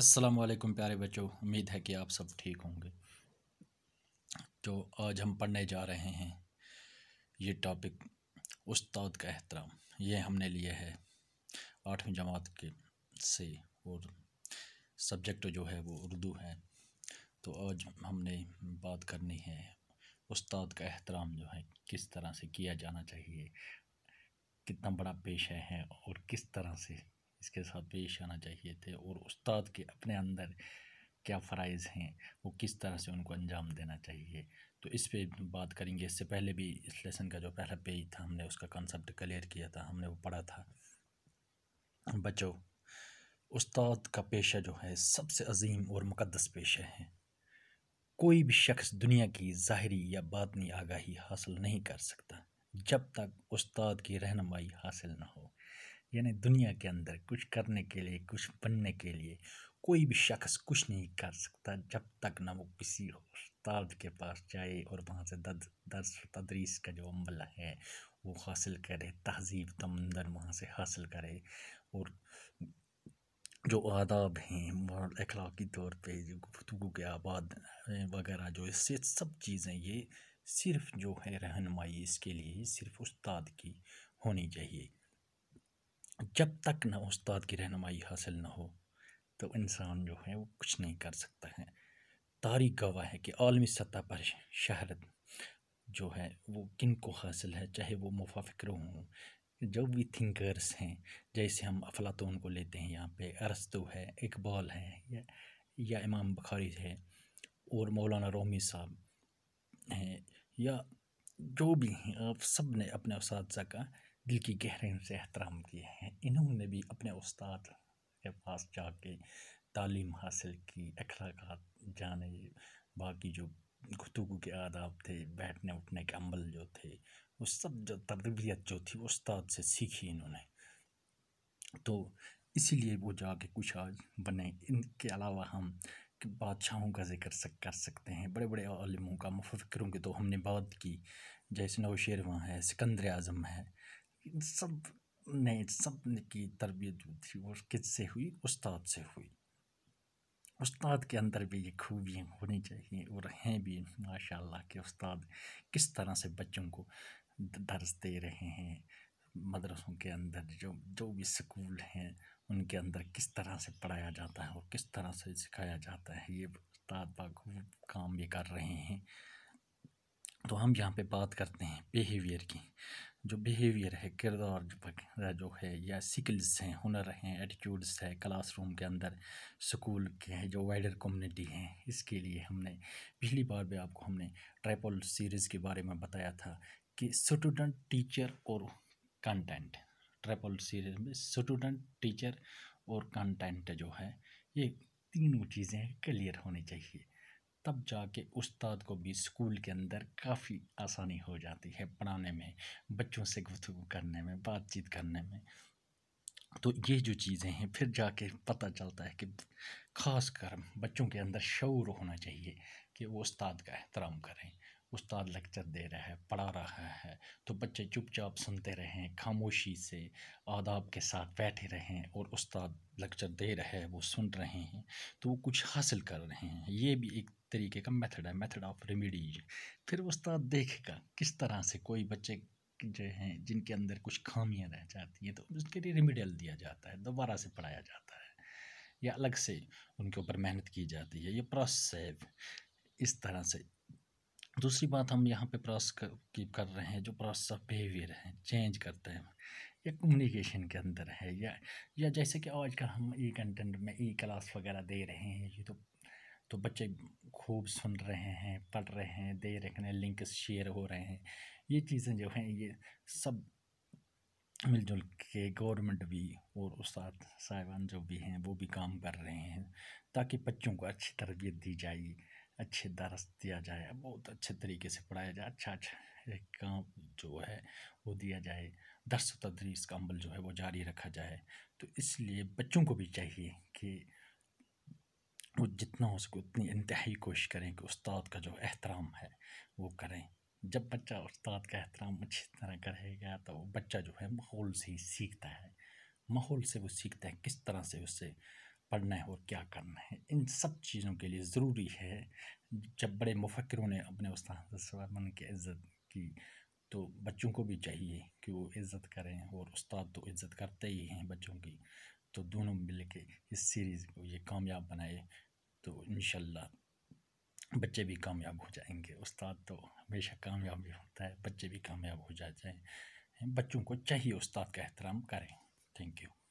अस्सलाम वालेकुम प्यारे बच्चों उम्मीद है कि आप सब ठीक होंगे जो तो आज हम पढ़ने जा रहे हैं ये टॉपिक उस्ताद का एहतराम ये हमने लिया है आठवीं जमात के से और सब्जेक्ट जो है वो उर्दू है तो आज हमने बात करनी है उस्ताद का एहतराम जो है किस तरह से किया जाना चाहिए कितना बड़ा पेशा है और किस तरह से इसके साथ पेश आना चाहिए थे और उस्ताद के अपने अंदर क्या फ़रज़ हैं वो किस तरह से उनको अंजाम देना चाहिए तो इस पे बात करेंगे इससे पहले भी इस लेसन का जो पहला पेज था हमने उसका कॉन्सेप्ट क्लियर किया था हमने वो पढ़ा था बच्चों उस्ताद का पेशा जो है सबसे अजीम और मुकदस पेशा है कोई भी शख्स दुनिया की ज़ाहरी या बातनी आगाही हासिल नहीं कर सकता जब तक उस्ताद की रहनमाई हासिल ना हो यानी दुनिया के अंदर कुछ करने के लिए कुछ बनने के लिए कोई भी शख्स कुछ नहीं कर सकता जब तक ना वो किसी उस्ताद के पास जाए और वहाँ से दर्ज दर्स तदरीस का जो अमला है वो हासिल करे तहजीब तमंदर वहाँ से हासिल करे और जो आदाब हैं मॉरल अखलाकी तौर पे जो गुफ्तु के आबाद वगैरह जो इससे सब चीज़ें ये सिर्फ जो है रहनमाई इसके लिए सिर्फ उस्ताद की होनी चाहिए जब तक ना उस्ताद की रहनुमाई हासिल ना हो तो इंसान जो है वो कुछ नहीं कर सकता है तारीख गवाह है कि आलमी सतह पर शहरत जो है वो किन को हासिल है चाहे वो मुफा फिक्र हों जो भी थिंकर्स हैं जैसे हम अफलातून को लेते हैं यहाँ पे अरस्तु है इकबाल है या, या इमाम बखारी है और मौलाना रोमी साहब हैं या जो भी हैं आप सब ने अपने उसका का दिल की गहरे से एहतराम किए हैं इन्होंने भी अपने उस्ताद के पास जाके तालीम हासिल की अखलाक जाने बाकी जो गुतगु के आदाब थे बैठने उठने के अमल जो थे वो सब जो तरबियत जो थी उस्ताद से सीखी इन्होंने तो इसीलिए वो जाके कुछ आज बने इनके अलावा हम बादशाहों का जिक्र सक कर सकते हैं बड़े बड़े आलमों का मुफ़िक्रों की तो हमने बात की जैसे नौशेरवा है सिकंदर आज़म है इन सब ने सब की तरबियत जो थी वो किससे हुई उस्ताद से हुई उस्ताद के अंदर भी ये खूबियाँ होनी चाहिए और हैं भी माशा के उस्ताद किस तरह से बच्चों को दर्ज दे रहे हैं मदरसों के अंदर जो जो भी स्कूल हैं उनके अंदर किस तरह से पढ़ाया जाता है और किस तरह से सिखाया जाता है ये उस्ताद बाखूब काम भी कर रहे हैं तो हम यहाँ पे बात करते हैं बिहेवियर की जो बिहेवियर है किरदार जो है या स्किल्स हैं हुनर हैं एटीट्यूड्स है क्लासरूम के अंदर स्कूल के हैं जो वाइडर कम्युनिटी हैं इसके लिए हमने पिछली बार भी आपको हमने ट्रैपल सीरीज़ के बारे में बताया था कि स्टूडेंट टीचर और कंटेंट ट्रैपल सीरीज़ में स्टूडेंट टीचर और कंटेंट जो है ये तीनों चीज़ें क्लियर होनी चाहिए तब जाके उस्ताद को भी स्कूल के अंदर काफ़ी आसानी हो जाती है पढ़ाने में बच्चों से गुफ्तु करने में बातचीत करने में तो ये जो चीज़ें हैं फिर जाके पता चलता है कि खासकर बच्चों के अंदर शौर होना चाहिए कि वो उस्ताद का एहतराम करें उस्ताद लेक्चर दे रहा है पढ़ा रहा है तो बच्चे चुपचाप सुनते रहें खामोशी से आदाब के साथ बैठे रहें और उस्ताद लेक्चर दे रहा है वो सुन रहे हैं तो वो कुछ हासिल कर रहे हैं ये भी एक तरीके का मेथड है मेथड ऑफ रेमेडीज फिर उस्ताद देखेगा किस तरह से कोई बच्चे जो हैं जिनके अंदर कुछ खामियां रह जाती हैं तो उसके लिए रेमिडियल दिया जाता है दोबारा से पढ़ाया जाता है या अलग से उनके ऊपर मेहनत की जाती है ये प्रोसेस इस तरह से दूसरी बात हम यहाँ पे प्रोसेस की कर रहे हैं जो प्रोसेस ऑफ बिहेवियर है चेंज करते हैं या कम्युनिकेशन के अंदर है या या जैसे कि आज का हम ई कंटेंट में ई क्लास वगैरह दे रहे हैं ये तो तो बच्चे खूब सुन रहे हैं पढ़ रहे हैं दे रहे हैं लिंक शेयर हो रहे हैं ये चीज़ें जो हैं ये सब मिलजुल के गवर्नमेंट भी और उस्ताद साहिबान जो भी हैं वो भी काम कर रहे हैं ताकि बच्चों को अच्छी तरबियत दी जाए अच्छे दर्स दिया जाए बहुत अच्छे तरीके से पढ़ाया जाए अच्छा अच्छा काम जो है वो दिया जाए दर्स तदरीस का अमल जो है वो जारी रखा जाए तो इसलिए बच्चों को भी चाहिए कि वो जितना हो सके उतनी इंतहाई कोशिश करें कि उस्ताद का जो एहतराम है वो करें जब बच्चा उस्ताद का एहतराम अच्छी तरह करेगा तो वो बच्चा जो है माहौल से ही सीखता है माहौल से वो सीखता है किस तरह से उससे पढ़ना है और क्या करना है इन सब चीज़ों के लिए ज़रूरी है जब बड़े मुफ़क्रों ने अपने उस्ताद की इज़्ज़त की तो बच्चों को भी चाहिए कि वो इज़्ज़त करें और उस्ताद तो इज़्ज़त करते ही हैं बच्चों की तो दोनों मिल के इस सीरीज़ को ये कामयाब बनाए तो इन बच्चे भी कामयाब हो जाएंगे उस्ताद तो हमेशा कामयाब ही होता है बच्चे भी कामयाब हो जाते हैं बच्चों को चाहिए उस्ताद का एहतराम करें थैंक यू